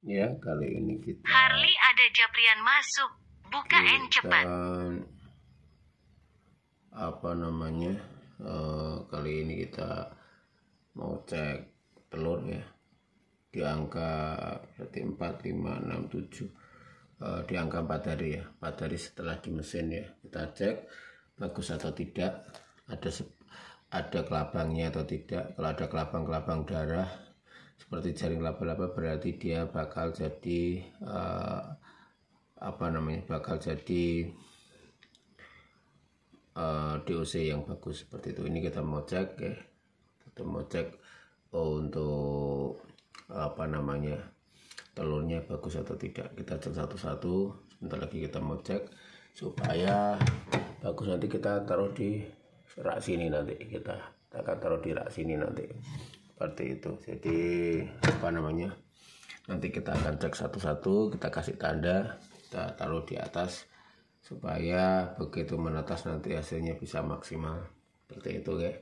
Ya, kali ini kita Harley ada Japrian masuk. Buka N cepat. Apa namanya? Uh, kali ini kita mau cek telur ya. Di angka berarti 4 5 6 7 uh, di angka 4 hari ya. 4 hari setelah di mesin ya. Kita cek bagus atau tidak. Ada ada kelabangnya atau tidak. Kalau ada kelabang-kelabang darah seperti jaring laba-laba berarti dia bakal jadi uh, apa namanya bakal jadi uh, eh, DOC yang bagus seperti itu ini kita mau cek ya kita mau cek oh, untuk apa namanya telurnya bagus atau tidak kita cek satu-satu sebentar lagi kita mau cek supaya bagus nanti kita taruh di rak sini nanti kita kita akan taruh di rak sini nanti seperti itu jadi apa namanya nanti kita akan cek satu-satu kita kasih tanda kita taruh di atas supaya begitu menetas nanti hasilnya bisa maksimal seperti itu ya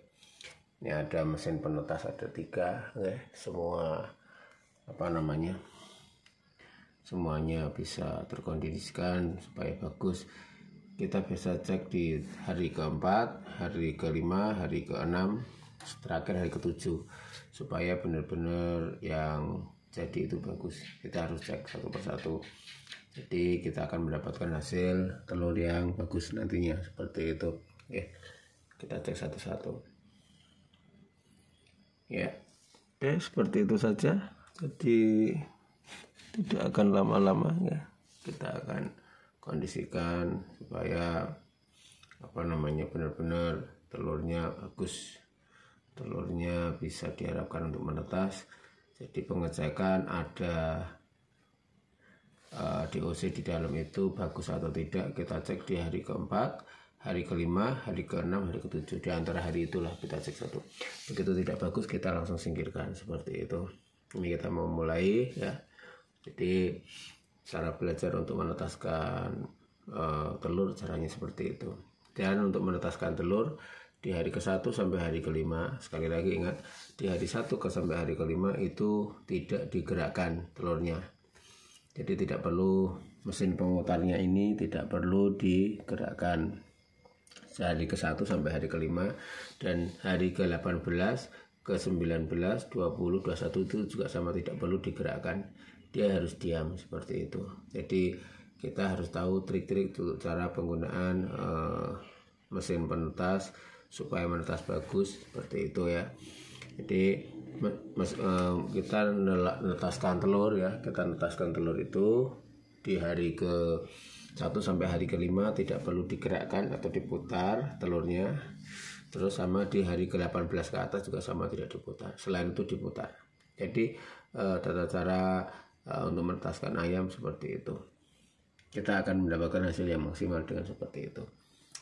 ini ada mesin penetas ada tiga ya semua apa namanya semuanya bisa terkondisikan supaya bagus kita bisa cek di hari keempat hari kelima hari keenam terakhir hari ketujuh supaya benar-benar yang jadi itu bagus kita harus cek satu persatu jadi kita akan mendapatkan hasil telur yang bagus nantinya seperti itu ya kita cek satu-satu ya oke seperti itu saja jadi tidak akan lama-lama ya kita akan kondisikan supaya apa namanya benar-benar telurnya bagus telurnya bisa diharapkan untuk menetas jadi pengecekan ada uh, eh, DOC di dalam itu bagus atau tidak kita cek di hari keempat hari kelima hari keenam hari ketujuh di antara hari itulah kita cek satu begitu tidak bagus kita langsung singkirkan seperti itu ini kita mau mulai ya jadi cara belajar untuk menetaskan uh, telur caranya seperti itu dan untuk menetaskan telur di hari ke-1 sampai hari ke-5 sekali lagi ingat di hari 1 ke sampai hari ke-5 itu tidak digerakkan telurnya jadi tidak perlu mesin pemutarnya ini tidak perlu digerakkan hari ke-1 sampai hari ke-5 dan hari ke-18 ke-19 20 21 itu juga sama tidak perlu digerakkan dia harus diam seperti itu jadi kita harus tahu trik-trik cara penggunaan uh, mesin penutas supaya menetas bagus seperti itu ya jadi mes, eh, kita menetaskan telur ya kita menetaskan telur itu di hari ke 1 sampai hari kelima tidak perlu digerakkan atau diputar telurnya terus sama di hari ke-18 ke atas juga sama tidak diputar selain itu diputar jadi eh, tata cara e, untuk menetaskan ayam seperti itu kita akan mendapatkan hasil yang maksimal dengan seperti itu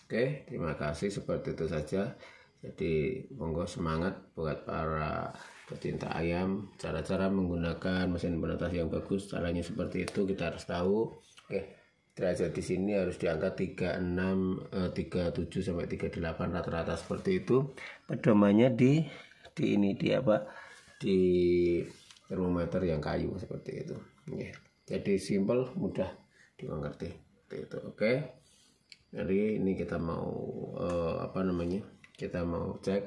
Oke, terima kasih. Seperti itu saja. Jadi monggo semangat buat para pecinta ayam. Cara-cara menggunakan mesin penetas yang bagus, caranya seperti itu kita harus tahu. Oke. Derajat di sini harus diangkat 36 37 sampai 38 rata-rata seperti itu. Pedomannya di di ini di apa? Di termometer yang kayu seperti itu. Jadi simple, mudah dimengerti. Seperti itu. Oke. Jadi ini kita mau uh, apa namanya? Kita mau cek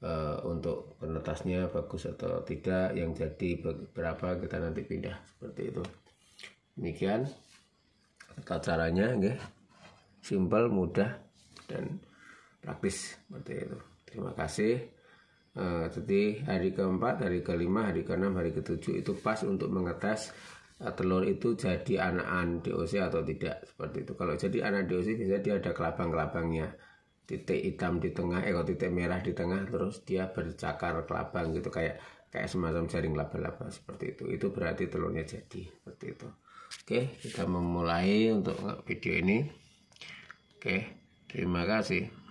uh, untuk penetasnya bagus atau tidak, yang jadi berapa kita nanti pindah seperti itu. Demikian cara caranya, ya. simple, mudah dan praktis seperti itu. Terima kasih. Uh, jadi hari keempat, hari kelima, hari keenam, hari ketujuh itu pas untuk mengetes telur itu jadi anakan DOC atau tidak seperti itu. Kalau jadi anak DOC bisa dia ada kelabang-kelabangnya. Titik hitam di tengah, eh titik merah di tengah terus dia bercakar kelabang gitu kayak kayak semacam jaring laba-laba seperti itu. Itu berarti telurnya jadi seperti itu. Oke, kita memulai untuk video ini. Oke, terima kasih.